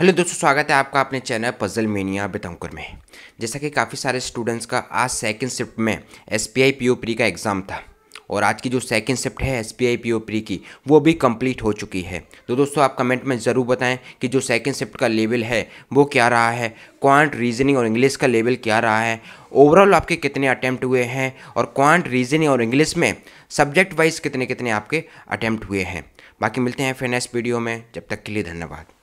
hello दोस्तों स्वागत है आपका अपने चैनल पजल मेनिया बेतंकुर में जैसा कि काफ़ी सारे स्टूडेंट्स का आज सेकंड शिफ्ट में S P I P O pre का एग्ज़ाम था और आज की जो सेकंड शिफ्ट है S P I P O pre की वो भी कंप्लीट हो चुकी है तो दोस्तों आप कमेंट में ज़रूर बताएं कि जो सेकंड शिफ्ट का लेवल है वो क्या रहा है क्वांट रीजनिंग और इंग्लिश का लेवल क्या रहा है ओवरऑल आपके कितने अटैम्प्ट हुए हैं और क्वांट रीजनिंग और इंग्लिश में सब्जेक्ट वाइज कितने कितने आपके अटैम्प्ट हुए हैं बाकी मिलते हैं फिर नेक्स्ट वीडियो में जब तक के लिए धन्यवाद